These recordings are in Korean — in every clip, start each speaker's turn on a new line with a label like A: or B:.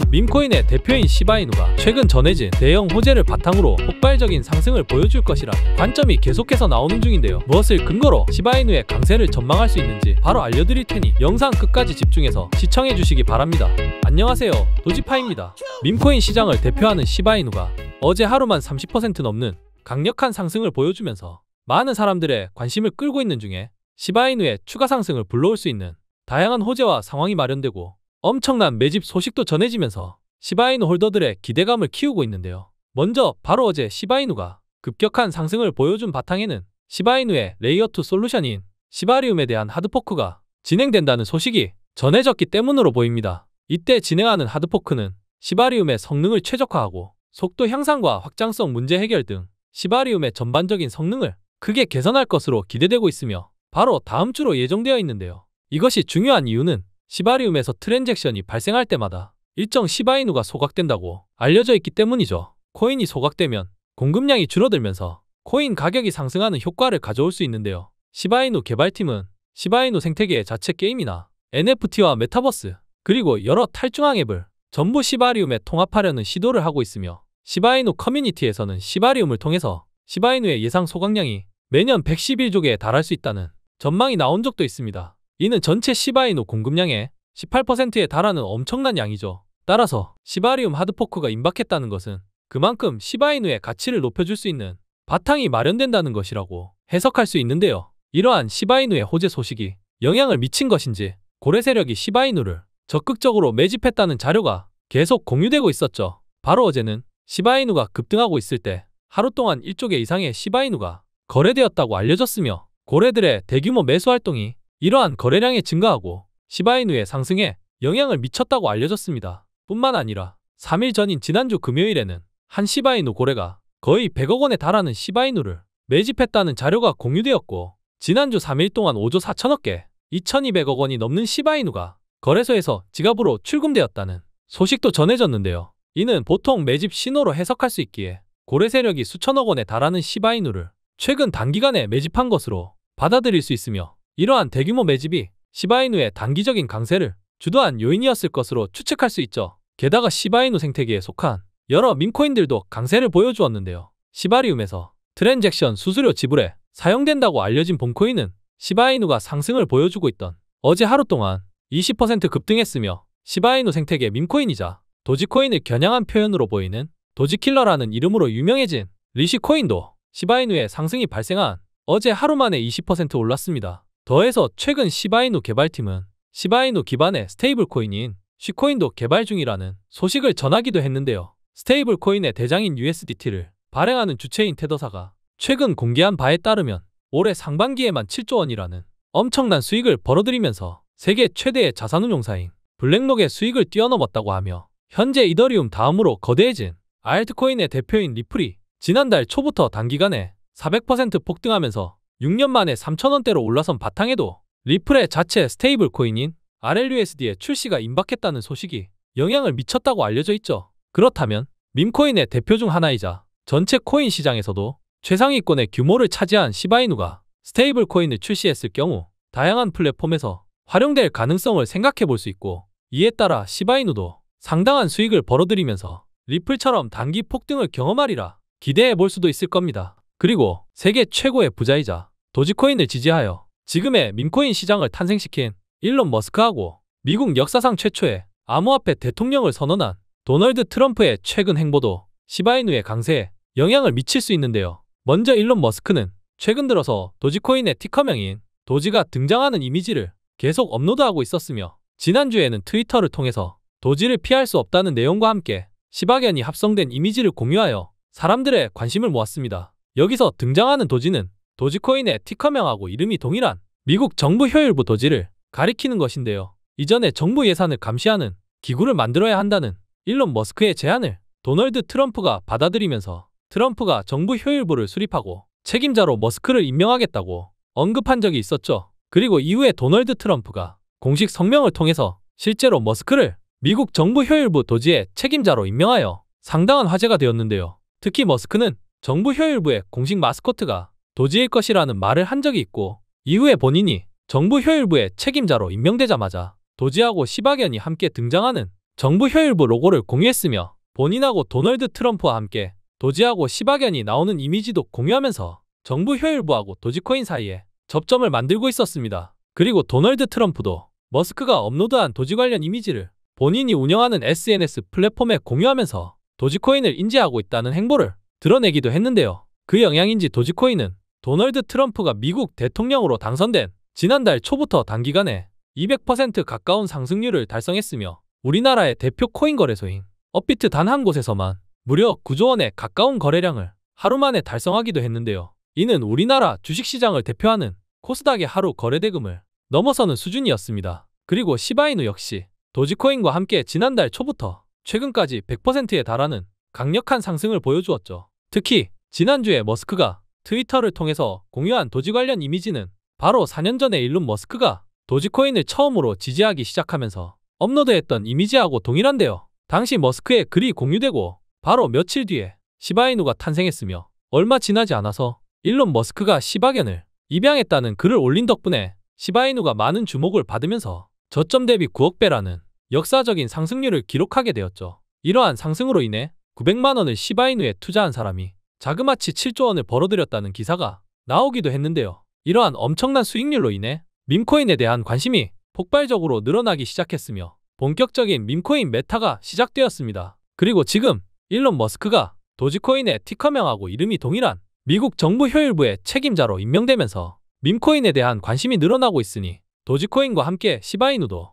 A: 있 밈코인의 대표인 시바이누가 최근 전해진 대형 호재를 바탕으로 폭발적인 상승을 보여줄 것이라 관점이 계속해서 나오는 중인데요. 무엇을 근거로 시바이누의 강세를 전망할 수 있는지 바로 알려드릴 테니 영상 끝까지 집중해서 시청해 주시기 바랍니다. 안녕하세요. 도지파입니다. 밈코인 시장을 대표하는 시바이누가 어제 하루만 30% 넘는 강력한 상승을 보여주면서 많은 사람들의 관심을 끌고 있는 중에 시바이누의 추가 상승을 불러올 수 있는 다양한 호재와 상황이 마련되고 엄청난 매집 소식도 전해지면서 시바이누 홀더들의 기대감을 키우고 있는데요. 먼저 바로 어제 시바이누가 급격한 상승을 보여준 바탕에는 시바이누의 레이어2 솔루션인 시바리움에 대한 하드포크가 진행된다는 소식이 전해졌기 때문으로 보입니다. 이때 진행하는 하드포크는 시바리움의 성능을 최적화하고 속도 향상과 확장성 문제 해결 등 시바리움의 전반적인 성능을 크게 개선할 것으로 기대되고 있으며 바로 다음 주로 예정되어 있는데요. 이것이 중요한 이유는 시바리움에서 트랜잭션이 발생할 때마다 일정 시바이누가 소각된다고 알려져 있기 때문이죠. 코인이 소각되면 공급량이 줄어들면서 코인 가격이 상승하는 효과를 가져올 수 있는데요. 시바이누 개발팀은 시바이누 생태계의 자체 게임이나 NFT와 메타버스 그리고 여러 탈중앙 앱을 전부 시바리움에 통합하려는 시도를 하고 있으며 시바이누 커뮤니티에서는 시바리움을 통해서 시바이누의 예상 소각량이 매년 111조 개에 달할 수 있다는 전망이 나온 적도 있습니다. 이는 전체 시바이노 공급량의 18%에 달하는 엄청난 양이죠. 따라서 시바리움 하드포크가 임박했다는 것은 그만큼 시바이누의 가치를 높여줄 수 있는 바탕이 마련된다는 것이라고 해석할 수 있는데요. 이러한 시바이누의 호재 소식이 영향을 미친 것인지 고래 세력이 시바이누를 적극적으로 매집했다는 자료가 계속 공유되고 있었죠. 바로 어제는 시바이누가 급등하고 있을 때 하루 동안 1조개 이상의 시바이누가 거래되었다고 알려졌으며 고래들의 대규모 매수 활동이 이러한 거래량이 증가하고 시바이누의 상승에 영향을 미쳤다고 알려졌습니다. 뿐만 아니라 3일 전인 지난주 금요일에는 한 시바이누 고래가 거의 100억 원에 달하는 시바이누를 매집했다는 자료가 공유되었고 지난주 3일 동안 5조 4천억 개 2200억 원이 넘는 시바이누가 거래소에서 지갑으로 출금되었다는 소식도 전해졌는데요. 이는 보통 매집 신호로 해석할 수 있기에 고래 세력이 수천억 원에 달하는 시바이누를 최근 단기간에 매집한 것으로 받아들일 수 있으며 이러한 대규모 매집이 시바이누의 단기적인 강세를 주도한 요인이었을 것으로 추측할 수 있죠. 게다가 시바이누 생태계에 속한 여러 민코인들도 강세를 보여주었는데요. 시바리움에서 트랜잭션 수수료 지불에 사용된다고 알려진 본코인은 시바이누가 상승을 보여주고 있던 어제 하루 동안 20% 급등했으며 시바이누 생태계 민코인이자 도지코인을 겨냥한 표현으로 보이는 도지킬러라는 이름으로 유명해진 리시코인도 시바이누의 상승이 발생한 어제 하루 만에 20% 올랐습니다. 더해서 최근 시바이누 개발팀은 시바이누 기반의 스테이블 코인인 시코인도 개발 중이라는 소식을 전하기도 했는데요. 스테이블 코인의 대장인 USDT를 발행하는 주체인 테더사가 최근 공개한 바에 따르면 올해 상반기에만 7조 원이라는 엄청난 수익을 벌어들이면서 세계 최대의 자산운용사인 블랙록의 수익을 뛰어넘었다고 하며 현재 이더리움 다음으로 거대해진 알트코인의 대표인 리플이 지난달 초부터 단기간에 400% 폭등하면서 6년 만에 3천원대로 올라선 바탕에도 리플의 자체 스테이블 코인인 RLUSD의 출시가 임박했다는 소식이 영향을 미쳤다고 알려져 있죠. 그렇다면 민코인의 대표 중 하나이자 전체 코인 시장에서도 최상위권의 규모를 차지한 시바이누가 스테이블 코인을 출시했을 경우 다양한 플랫폼에서 활용될 가능성을 생각해 볼 수 있고 이에 따라 시바이누도 상당한 수익을 벌어들이면서 리플처럼 단기 폭등을 경험하리라 기대해 볼 수도 있을 겁니다. 그리고 세계 최고의 부자이자 도지코인을 지지하여 지금의 민코인 시장을 탄생시킨 일론 머스크하고 미국 역사상 최초의 암호화폐 대통령을 선언한 도널드 트럼프의 최근 행보도 시바이누의 강세에 영향을 미칠 수 있는데요. 먼저 일론 머스크는 최근 들어서 도지코인의 티커명인 도지가 등장하는 이미지를 계속 업로드하고 있었으며 지난주에는 트위터를 통해서 도지를 피할 수 없다는 내용과 함께 시바견이 합성된 이미지를 공유하여 사람들의 관심을 모았습니다. 여기서 등장하는 도지는 도지코인의 티커명하고 이름이 동일한 미국 정부 효율부 도지를 가리키는 것인데요. 이전에 정부 예산을 감시하는 기구를 만들어야 한다는 일론 머스크의 제안을 도널드 트럼프가 받아들이면서 트럼프가 정부 효율부를 수립하고 책임자로 머스크를 임명하겠다고 언급한 적이 있었죠. 그리고 이후에 도널드 트럼프가 공식 성명을 통해서 실제로 머스크를 미국 정부 효율부 도지의 책임자로 임명하여 상당한 화제가 되었는데요. 특히 머스크는 정부 효율부의 공식 마스코트가 도지의 것이라는 말을 한 적이 있고 이후에 본인이 정부 효율부의 책임자로 임명되자마자 도지하고 시바견이 함께 등장하는 정부 효율부 로고를 공유했으며 본인하고 도널드 트럼프와 함께 도지하고 시바견이 나오는 이미지도 공유하면서 정부 효율부하고 도지코인 사이에 접점을 만들고 있었습니다. 그리고 도널드 트럼프도 머스크가 업로드한 도지 관련 이미지를 본인이 운영하는 SNS 플랫폼에 공유하면서 도지코인을 인지하고 있다는 행보를 드러내기도 했는데요. 그 영향인지 도지코인은 도널드 트럼프가 미국 대통령으로 당선된 지난달 초부터 단기간에 200% 가까운 상승률을 달성했으며 우리나라의 대표 코인 거래소인 업비트 단 한 곳에서만 무려 9조 원에 가까운 거래량을 하루 만에 달성하기도 했는데요. 이는 우리나라 주식시장을 대표하는 코스닥의 하루 거래대금을 넘어서는 수준이었습니다. 그리고 시바이누 역시 도지코인과 함께 지난달 초부터 최근까지 100%에 달하는 강력한 상승을 보여주었죠. 특히 지난주에 머스크가 트위터를 통해서 공유한 도지 관련 이미지는 바로 4년 전에 일론 머스크가 도지코인을 처음으로 지지하기 시작하면서 업로드했던 이미지하고 동일한데요. 당시 머스크의 글이 공유되고 바로 며칠 뒤에 시바이누가 탄생했으며 얼마 지나지 않아서 일론 머스크가 시바견을 입양했다는 글을 올린 덕분에 시바이누가 많은 주목을 받으면서 저점 대비 9억 배라는 역사적인 상승률을 기록하게 되었죠. 이러한 상승으로 인해 900만 원을 시바이누에 투자한 사람이 자그마치 7조 원을 벌어들였다는 기사가 나오기도 했는데요. 이러한 엄청난 수익률로 인해 밈코인에 대한 관심이 폭발적으로 늘어나기 시작했으며 본격적인 밈코인 메타가 시작되었습니다. 그리고 지금 일론 머스크가 도지코인의 티커명하고 이름이 동일한 미국 정부 효율부의 책임자로 임명되면서 밈코인에 대한 관심이 늘어나고 있으니 도지코인과 함께 시바이누도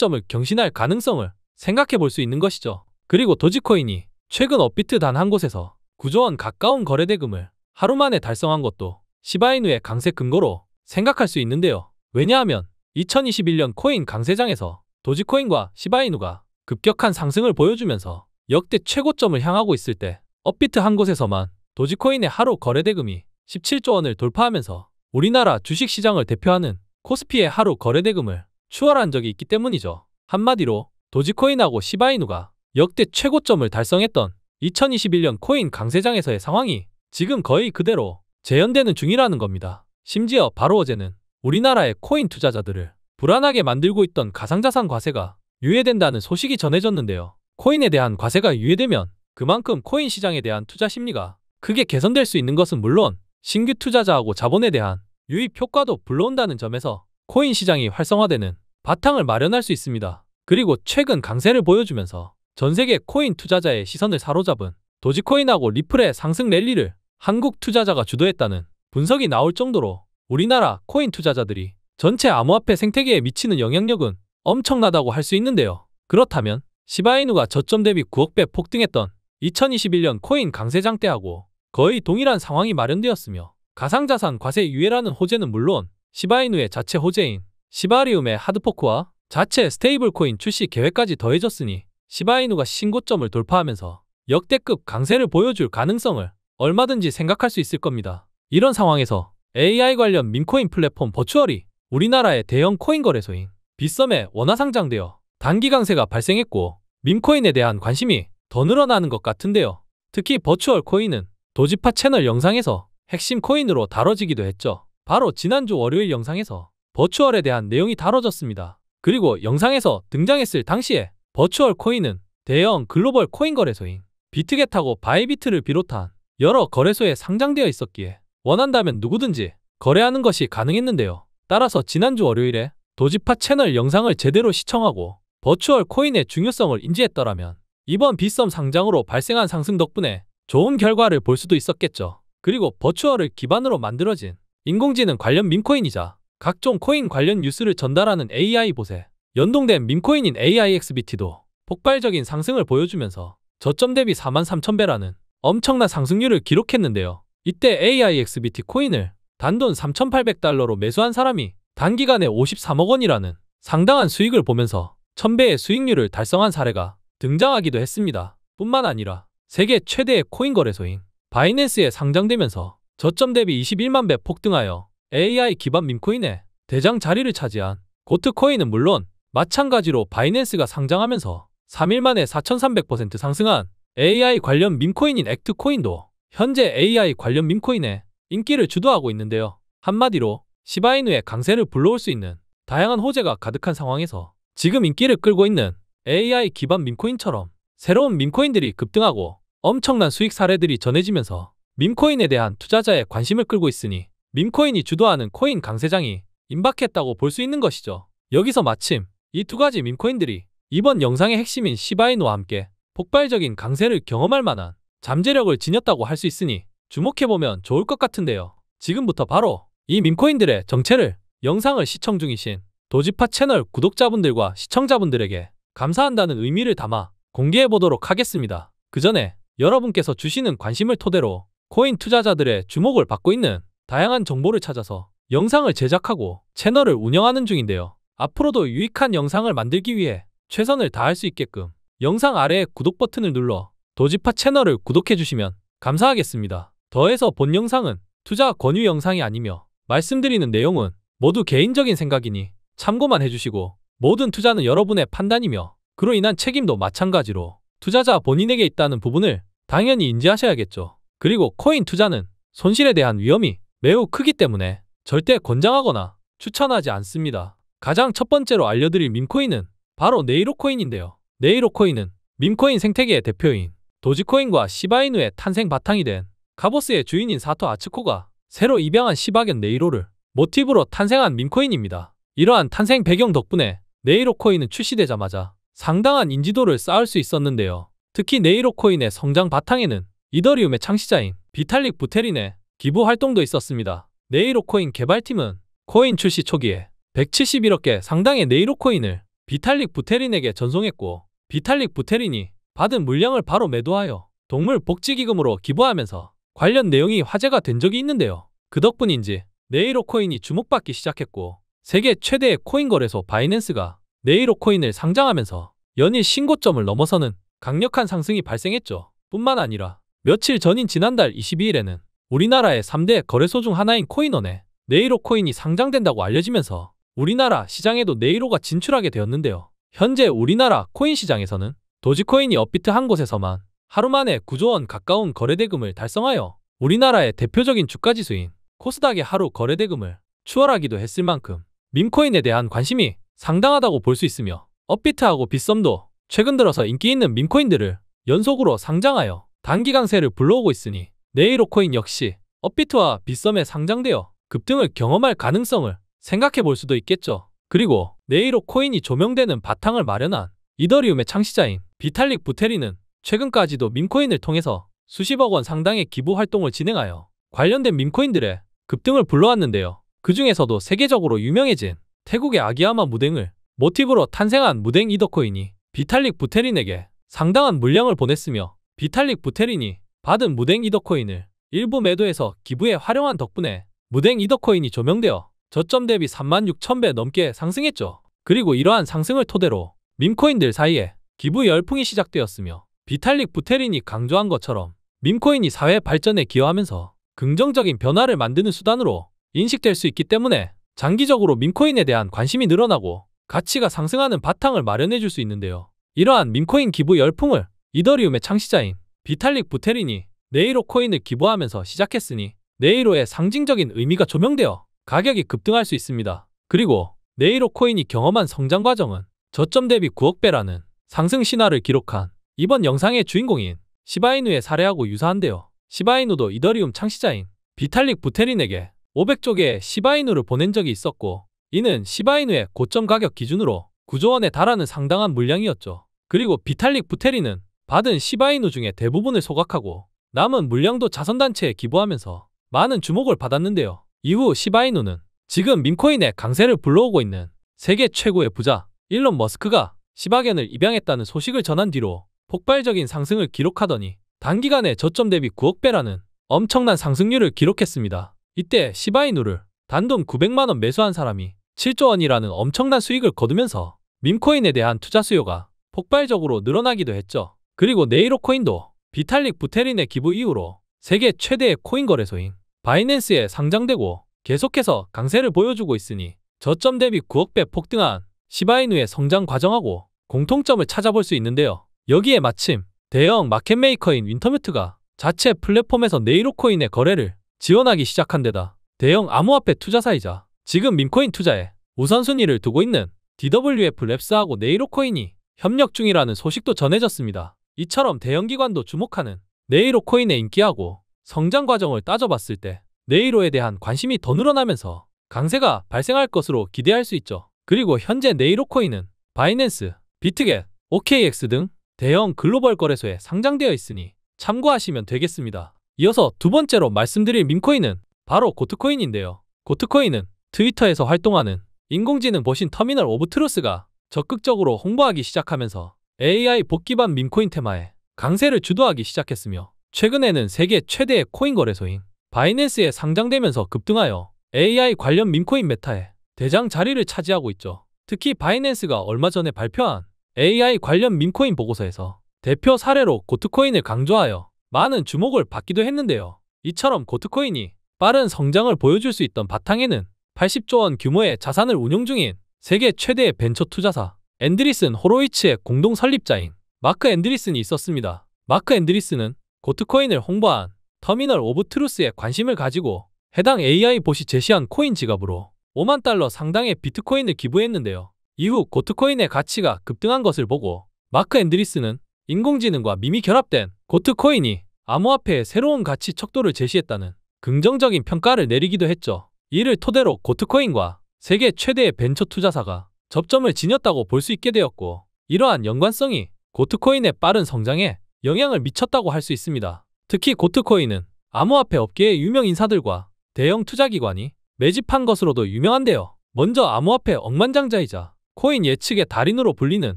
A: 신고점을 경신할 가능성을 생각해 볼 수 있는 것이죠. 그리고 도지코인이 최근 업비트 단 한 곳에서 9조원 가까운 거래대금을 하루 만에 달성한 것도 시바이누의 강세 근거로 생각할 수 있는데요. 왜냐하면 2021년 코인 강세장에서 도지코인과 시바이누가 급격한 상승을 보여주면서 역대 최고점을 향하고 있을 때 업비트 한 곳에서만 도지코인의 하루 거래대금이 17조 원을 돌파하면서 우리나라 주식시장을 대표하는 코스피의 하루 거래대금을 추월한 적이 있기 때문이죠. 한마디로 도지코인하고 시바이누가 역대 최고점을 달성했던 2021년 코인 강세장에서의 상황이 지금 거의 그대로 재현되는 중이라는 겁니다. 심지어 바로 어제는 우리나라의 코인 투자자들을 불안하게 만들고 있던 가상자산 과세가 유예된다는 소식이 전해졌는데요. 코인에 대한 과세가 유예되면 그만큼 코인 시장에 대한 투자 심리가 크게 개선될 수 있는 것은 물론 신규 투자자하고 자본에 대한 유입 효과도 불러온다는 점에서 코인 시장이 활성화되는 바탕을 마련할 수 있습니다. 그리고 최근 강세를 보여주면서 전 세계 코인 투자자의 시선을 사로잡은 도지코인하고 리플의 상승 랠리를 한국 투자자가 주도했다는 분석이 나올 정도로 우리나라 코인 투자자들이 전체 암호화폐 생태계에 미치는 영향력은 엄청나다고 할 수 있는데요. 그렇다면 시바이누가 저점 대비 9억 배 폭등했던 2021년 코인 강세장 때하고 거의 동일한 상황이 마련되었으며 가상자산 과세 유예라는 호재는 물론 시바이누의 자체 호재인 시바리움의 하드포크와 자체 스테이블코인 출시 계획까지 더해졌으니 시바이누가 신고점을 돌파하면서 역대급 강세를 보여줄 가능성을 얼마든지 생각할 수 있을 겁니다. 이런 상황에서 AI 관련 민코인 플랫폼 버추얼이 우리나라의 대형 코인 거래소인 빗썸에 원화 상장되어 단기 강세가 발생했고 민코인에 대한 관심이 더 늘어나는 것 같은데요. 특히 버추얼 코인은 도지파 채널 영상에서 핵심 코인으로 다뤄지기도 했죠. 바로 지난주 월요일 영상에서 버추얼에 대한 내용이 다뤄졌습니다. 그리고 영상에서 등장했을 당시에 버추얼 코인은 대형 글로벌 코인 거래소인 비트겟하고 바이비트를 비롯한 여러 거래소에 상장되어 있었기에 원한다면 누구든지 거래하는 것이 가능했는데요. 따라서 지난주 월요일에 도지파 채널 영상을 제대로 시청하고 버추얼 코인의 중요성을 인지했더라면 이번 빗썸 상장으로 발생한 상승 덕분에 좋은 결과를 볼 수도 있었겠죠. 그리고 버추얼을 기반으로 만들어진 인공지능 관련 민코인이자 각종 코인 관련 뉴스를 전달하는 AI 보세 연동된 민코인인 AIXBT도 폭발적인 상승을 보여주면서 저점 대비 43,000배라는 엄청난 상승률을 기록했는데요. 이때 AIXBT 코인을 단돈 3,800달러로 매수한 사람이 단기간에 53억 원이라는 상당한 수익을 보면서 1000배의 수익률을 달성한 사례가 등장하기도 했습니다. 뿐만 아니라 세계 최대의 코인 거래소인 바이낸스에 상장되면서 저점 대비 21만 배 폭등하여 AI 기반 민코인의 대장 자리를 차지한 고트코인은 물론 마찬가지로 바이낸스가 상장하면서 3일 만에 4,300% 상승한 AI 관련 민코인인 액트코인도 현재 AI 관련 민코인의 인기를 주도하고 있는데요. 한마디로 시바이누의 강세를 불러올 수 있는 다양한 호재가 가득한 상황에서 지금 인기를 끌고 있는 AI 기반 민코인처럼 새로운 민코인들이 급등하고 엄청난 수익 사례들이 전해지면서 민코인에 대한 투자자의 관심을 끌고 있으니 민코인이 주도하는 코인 강세장이 임박했다고 볼 수 있는 것이죠. 여기서 마침 이두 가지 민코인들이 이번 영상의 핵심인 시바이노와 함께 폭발적인 강세를 경험할 만한 잠재력을 지녔다고 할 수 있으니 주목해보면 좋을 것 같은데요. 지금부터 바로 이 민코인들의 정체를 영상을 시청 중이신 도지파 채널 구독자분들과 시청자분들에게 감사한다는 의미를 담아 공개해보도록 하겠습니다. 그 전에 여러분께서 주시는 관심을 토대로 코인 투자자들의 주목을 받고 있는 다양한 정보를 찾아서 영상을 제작하고 채널을 운영하는 중인데요. 앞으로도 유익한 영상을 만들기 위해 최선을 다할 수 있게끔 영상 아래에 구독 버튼을 눌러 도지파 채널을 구독해주시면 감사하겠습니다. 더해서 본 영상은 투자 권유 영상이 아니며 말씀드리는 내용은 모두 개인적인 생각이니 참고만 해주시고 모든 투자는 여러분의 판단이며 그로 인한 책임도 마찬가지로 투자자 본인에게 있다는 부분을 당연히 인지하셔야겠죠. 그리고 코인 투자는 손실에 대한 위험이 매우 크기 때문에 절대 권장하거나 추천하지 않습니다. 가장 첫 번째로 알려드릴 밈코인은 바로 네이로코인인데요. 네이로코인은 밈코인 생태계의 대표인 도지코인과 시바이누의 탄생 바탕이 된 카보스의 주인인 사토 아츠코가 새로 입양한 시바견 네이로를 모티브로 탄생한 밈코인입니다. 이러한 탄생 배경 덕분에 네이로코인은 출시되자마자 상당한 인지도를 쌓을 수 있었는데요. 특히 네이로코인의 성장 바탕에는 이더리움의 창시자인 비탈릭 부테린의 기부 활동도 있었습니다. 네이로코인 개발팀은 코인 출시 초기에 171억개 상당의 네이로코인을 비탈릭 부테린에게 전송했고 비탈릭 부테린이 받은 물량을 바로 매도하여 동물복지기금으로 기부하면서 관련 내용이 화제가 된 적이 있는데요. 그 덕분인지 네이로코인이 주목받기 시작했고 세계 최대의 코인 거래소 바이낸스가 네이로코인을 상장하면서 연일 신고점을 넘어서는 강력한 상승이 발생했죠. 뿐만 아니라 며칠 전인 지난달 22일에는 우리나라의 3대 거래소 중 하나인 코인원에 네이로코인이 상장된다고 알려지면서 우리나라 시장에도 네이로가 진출하게 되었는데요. 현재 우리나라 코인 시장에서는 도지코인이 업비트 한 곳에서만 하루 만에 9조 원 가까운 거래대금을 달성하여 우리나라의 대표적인 주가지수인 코스닥의 하루 거래대금을 추월하기도 했을 만큼 민코인에 대한 관심이 상당하다고 볼 수 있으며 업비트하고 빗썸도 최근 들어서 인기 있는 민코인들을 연속으로 상장하여 단기 강세를 불러오고 있으니 네이로코인 역시 업비트와 빗썸에 상장되어 급등을 경험할 가능성을 생각해 볼 수도 있겠죠. 그리고 네이로 코인이 조명되는 바탕을 마련한 이더리움의 창시자인 비탈릭 부테리는 최근까지도 민코인을 통해서 수십억 원 상당의 기부 활동을 진행하여 관련된 민코인들의 급등을 불러왔는데요. 그 중에서도 세계적으로 유명해진 태국의 아기아마 무댕을 모티브로 탄생한 무댕 이더코인이 비탈릭 부테린에게 상당한 물량을 보냈으며 비탈릭 부테린이 받은 무댕 이더코인을 일부 매도에서 기부에 활용한 덕분에 무댕 이더코인이 조명되어 저점 대비 3만 6천 배 넘게 상승했죠. 그리고 이러한 상승을 토대로 밈코인들 사이에 기부 열풍이 시작되었으며 비탈릭 부테린이 강조한 것처럼 밈코인이 사회 발전에 기여하면서 긍정적인 변화를 만드는 수단으로 인식될 수 있기 때문에 장기적으로 밈코인에 대한 관심이 늘어나고 가치가 상승하는 바탕을 마련해 줄 수 있는데요. 이러한 밈코인 기부 열풍을 이더리움의 창시자인 비탈릭 부테린이 네이로 코인을 기부하면서 시작했으니 네이로의 상징적인 의미가 조명되어 가격이 급등할 수 있습니다. 그리고 네이로 코인이 경험한 성장 과정은 저점 대비 9억 배라는 상승 신화를 기록한 이번 영상의 주인공인 시바이누의 사례하고 유사한데요. 시바이누도 이더리움 창시자인 비탈릭 부테린에게 500조 개의 시바이누를 보낸 적이 있었고 이는 시바이누의 고점 가격 기준으로 9조 원에 달하는 상당한 물량이었죠. 그리고 비탈릭 부테린은 받은 시바이누 중에 대부분을 소각하고 남은 물량도 자선단체에 기부하면서 많은 주목을 받았는데요. 이후 시바이누는 지금 민코인의 강세를 불러오고 있는 세계 최고의 부자 일론 머스크가 시바겐을 입양했다는 소식을 전한 뒤로 폭발적인 상승을 기록하더니 단기간에 저점 대비 9억 배라는 엄청난 상승률을 기록했습니다. 이때 시바이누를 단돈 900만 원 매수한 사람이 7조 원이라는 엄청난 수익을 거두면서 민코인에 대한 투자 수요가 폭발적으로 늘어나기도 했죠. 그리고 네이로코인도 비탈릭 부테린의 기부 이후로 세계 최대의 코인 거래소인 바이낸스에 상장되고 계속해서 강세를 보여주고 있으니 저점 대비 9억 배 폭등한 시바이누의 성장 과정하고 공통점을 찾아볼 수 있는데요. 여기에 마침 대형 마켓메이커인 윈터뮤트가 자체 플랫폼에서 네이로코인의 거래를 지원하기 시작한 데다 대형 암호화폐 투자사이자 지금 민코인 투자에 우선순위를 두고 있는 DWF 랩스하고 네이로코인이 협력 중이라는 소식도 전해졌습니다. 이처럼 대형기관도 주목하는 네이로코인의 인기하고 성장 과정을 따져봤을 때 네이로에 대한 관심이 더 늘어나면서 강세가 발생할 것으로 기대할 수 있죠. 그리고 현재 네이로 코인은 바이낸스, 비트겟, OKX 등 대형 글로벌 거래소에 상장되어 있으니 참고하시면 되겠습니다. 이어서 두 번째로 말씀드릴 민코인은 바로 고트코인인데요. 고트코인은 트위터에서 활동하는 인공지능 보신 터미널 오브 트루스가 적극적으로 홍보하기 시작하면서 AI 복귀반 민코인 테마에 강세를 주도하기 시작했으며 최근에는 세계 최대의 코인 거래소인 바이낸스에 상장되면서 급등하여 AI 관련 민코인 메타에 대장 자리를 차지하고 있죠. 특히 바이낸스가 얼마 전에 발표한 AI 관련 민코인 보고서에서 대표 사례로 고트코인을 강조하여 많은 주목을 받기도 했는데요. 이처럼 고트코인이 빠른 성장을 보여줄 수 있던 바탕에는 80조 원 규모의 자산을 운용 중인 세계 최대의 벤처 투자사 앤드리슨 호로이츠의 공동 설립자인 마크 앤드리슨이 있었습니다. 마크 앤드리슨은 고트코인을 홍보한 터미널 오브 트루스에 관심을 가지고 해당 AI 봇이 제시한 코인 지갑으로 5만 달러 상당의 비트코인을 기부했는데요. 이후 고트코인의 가치가 급등한 것을 보고 마크 앤드리스는 인공지능과 밈이 결합된 고트코인이 암호화폐의 새로운 가치 척도를 제시했다는 긍정적인 평가를 내리기도 했죠. 이를 토대로 고트코인과 세계 최대의 벤처 투자사가 접점을 지녔다고 볼 수 있게 되었고 이러한 연관성이 고트코인의 빠른 성장에 영향을 미쳤다고 할 수 있습니다. 특히 고트코인은 암호화폐 업계의 유명 인사들과 대형 투자기관이 매집한 것으로도 유명한데요. 먼저 암호화폐 억만장자이자 코인 예측의 달인으로 불리는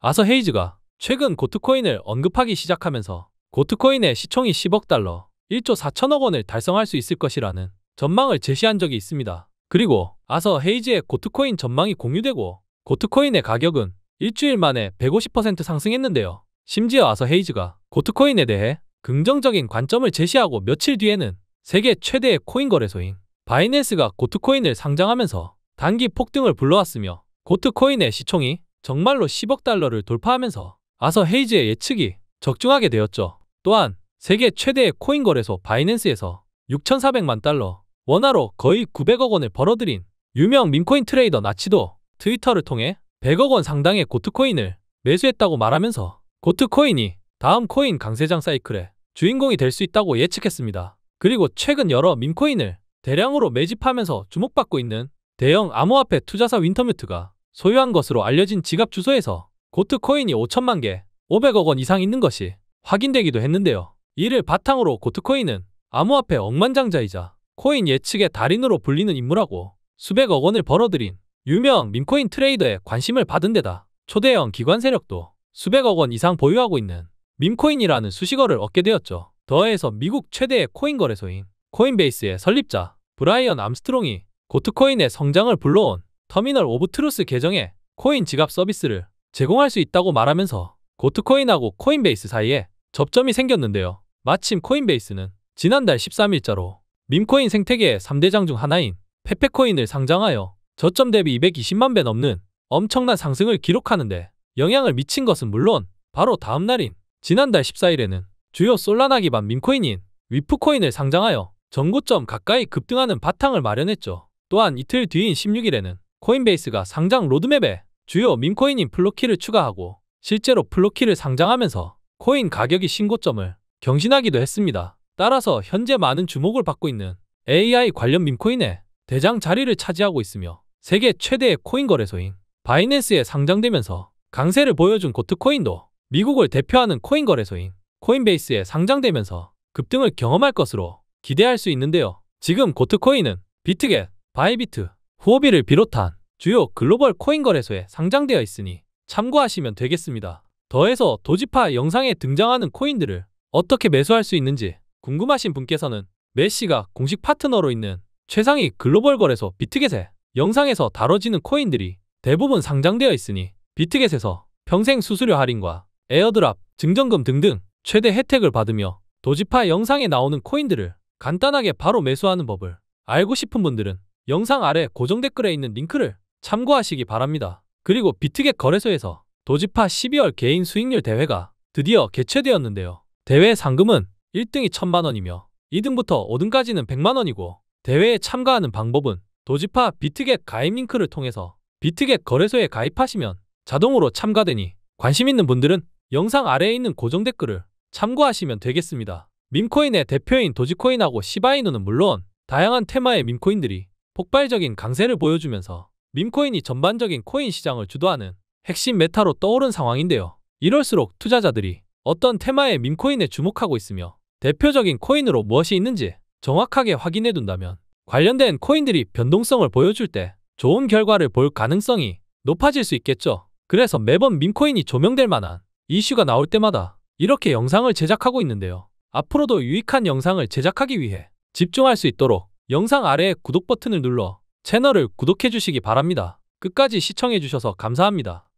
A: 아서 헤이즈가 최근 고트코인을 언급하기 시작하면서 고트코인의 시총이 10억 달러, 1조 4천억 원을 달성할 수 있을 것이라는 전망을 제시한 적이 있습니다. 그리고 아서 헤이즈의 고트코인 전망이 공유되고 고트코인의 가격은 일주일 만에 150% 상승했는데요. 심지어 와서 헤이즈가 고트코인에 대해 긍정적인 관점을 제시하고 며칠 뒤에는 세계 최대의 코인 거래소인 바이낸스가 고트코인을 상장하면서 단기 폭등을 불러왔으며 고트코인의 시총이 정말로 10억 달러를 돌파하면서 아서 헤이즈의 예측이 적중하게 되었죠. 또한 세계 최대의 코인 거래소 바이낸스에서 6,400만 달러, 원화로 거의 900억 원을 벌어들인 유명 민코인 트레이더 나치도 트위터를 통해 100억 원 상당의 고트코인을 매수했다고 말하면서 고트코인이 다음 코인 강세장 사이클의 주인공이 될 수 있다고 예측했습니다. 그리고 최근 여러 민코인을 대량으로 매집하면서 주목받고 있는 대형 암호화폐 투자사 윈터뮤트가 소유한 것으로 알려진 지갑 주소에서 고트코인이 5천만 개, 500억 원 이상 있는 것이 확인되기도 했는데요. 이를 바탕으로 고트코인은 암호화폐 억만장자이자 코인 예측의 달인으로 불리는 인물하고 수백억 원을 벌어들인 유명 민코인 트레이더의 관심을 받은 데다 초대형 기관 세력도 수백억 원 이상 보유하고 있는 민코인이라는 수식어를 얻게 되었죠. 더해서 미국 최대의 코인 거래소인 코인베이스의 설립자 브라이언 암스트롱이 고트코인의 성장을 불러온 터미널 오브 트루스 계정에 코인 지갑 서비스를 제공할 수 있다고 말하면서 고트코인하고 코인베이스 사이에 접점이 생겼는데요. 마침 코인베이스는 지난달 13일자로 민코인 생태계의 3대장 중 하나인 페페코인을 상장하여 저점 대비 220만 배 넘는 엄청난 상승을 기록하는데 영향을 미친 것은 물론 바로 다음 날인 지난달 14일에는 주요 솔라나 기반 민코인인 위프코인을 상장하여 전고점 가까이 급등하는 바탕을 마련했죠. 또한 이틀 뒤인 16일에는 코인베이스가 상장 로드맵에 주요 민코인인 플로키를 추가하고 실제로 플로키를 상장하면서 코인 가격이 신고점을 경신하기도 했습니다. 따라서 현재 많은 주목을 받고 있는 AI 관련 민코인의 대장 자리를 차지하고 있으며 세계 최대의 코인 거래소인 바이낸스에 상장되면서 강세를 보여준 고트코인도 미국을 대표하는 코인 거래소인 코인베이스에 상장되면서 급등을 경험할 것으로 기대할 수 있는데요. 지금 고트코인은 비트겟, 바이비트, 후오비를 비롯한 주요 글로벌 코인 거래소에 상장되어 있으니 참고하시면 되겠습니다. 더해서 도지파 영상에 등장하는 코인들을 어떻게 매수할 수 있는지 궁금하신 분께서는 메시가 공식 파트너로 있는 최상위 글로벌 거래소 비트겟의 영상에서 다뤄지는 코인들이 대부분 상장되어 있으니 비트겟에서 평생 수수료 할인과 에어드랍, 증정금 등등 최대 혜택을 받으며 도지파 영상에 나오는 코인들을 간단하게 바로 매수하는 법을 알고 싶은 분들은 영상 아래 고정 댓글에 있는 링크를 참고하시기 바랍니다. 그리고 비트겟 거래소에서 도지파 12월 개인 수익률 대회가 드디어 개최되었는데요. 대회 상금은 1등이 1천만원이며 2등부터 5등까지는 100만원이고 대회에 참가하는 방법은 도지파 비트겟 가입 링크를 통해서 비트겟 거래소에 가입하시면 자동으로 참가되니 관심 있는 분들은 영상 아래에 있는 고정 댓글을 참고하시면 되겠습니다. 밈코인의 대표인 도지코인하고 시바이누는 물론 다양한 테마의 밈코인들이 폭발적인 강세를 보여주면서 밈코인이 전반적인 코인 시장을 주도하는 핵심 메타로 떠오른 상황인데요. 이럴수록 투자자들이 어떤 테마의 밈코인에 주목하고 있으며 대표적인 코인으로 무엇이 있는지 정확하게 확인해둔다면 관련된 코인들이 변동성을 보여줄 때 좋은 결과를 볼 가능성이 높아질 수 있겠죠. 그래서 매번 민코인이 조명될 만한 이슈가 나올 때마다 이렇게 영상을 제작하고 있는데요. 앞으로도 유익한 영상을 제작하기 위해 집중할 수 있도록 영상 아래의 구독 버튼을 눌러 채널을 구독해 주시기 바랍니다. 끝까지 시청해 주셔서 감사합니다.